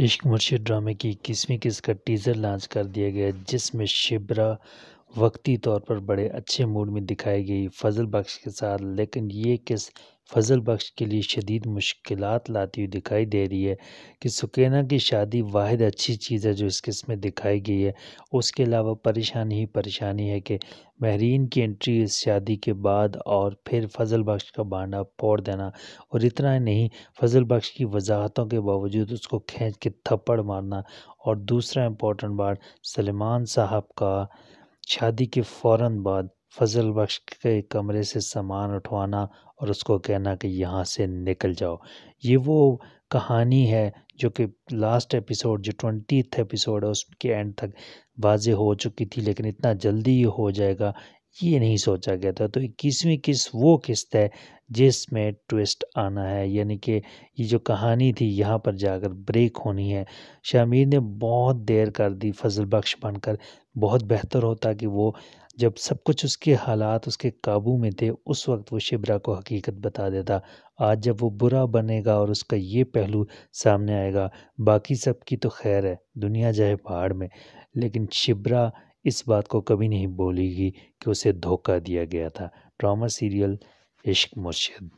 इश्क मुर्शिद ड्रामे की इक्कीसवीं किस्त का टीजर लॉन्च कर दिया गया जिसमें शिब्रा वक्ती तौर पर बड़े अच्छे मूड में दिखाई गई फजल बख्श के साथ लेकिन ये किस फजल बख्श के लिए शदीद मुश्किल लाती हुई दिखाई दे रही है कि सुकैना की शादी वाद अच्छी चीज़ है जो इस किस्म में दिखाई गई है उसके अलावा परेशानी ही परेशानी है कि महरीन की एंट्री इस शादी के बाद और फिर फजल बख्श का बांडा फोड़ देना और इतना ही नहीं फजल बख्श की वजाहतों के बावजूद उसको खींच के थप्पड़ मारना और दूसरा इम्पोर्टेंट बात सलमान साहब का शादी के फ़ौरन बाद फजल बख्श के कमरे से सामान उठवाना और उसको कहना कि यहाँ से निकल जाओ ये वो कहानी है जो कि लास्ट एपिसोड जो ट्वेंटी एपिसोड है उसके एंड तक वाज हो चुकी थी लेकिन इतना जल्दी ये हो जाएगा ये नहीं सोचा गया था तो इक्कीसवीं किस्त वो किस्त है जिसमें ट्विस्ट आना है यानी कि ये जो कहानी थी यहाँ पर जाकर ब्रेक होनी है शामिर ने बहुत देर कर दी फजल बख्श बनकर बहुत बेहतर होता कि वो जब सब कुछ उसके हालात उसके काबू में थे उस वक्त वो शिबरा को हकीकत बता देता आज जब वो बुरा बनेगा और उसका ये पहलू सामने आएगा बाकी सब की तो खैर है दुनिया जाए पहाड़ में लेकिन शिबरा इस बात को कभी नहीं बोलेगी कि उसे धोखा दिया गया था ड्रामा सीरियल इश्क मुर्शिद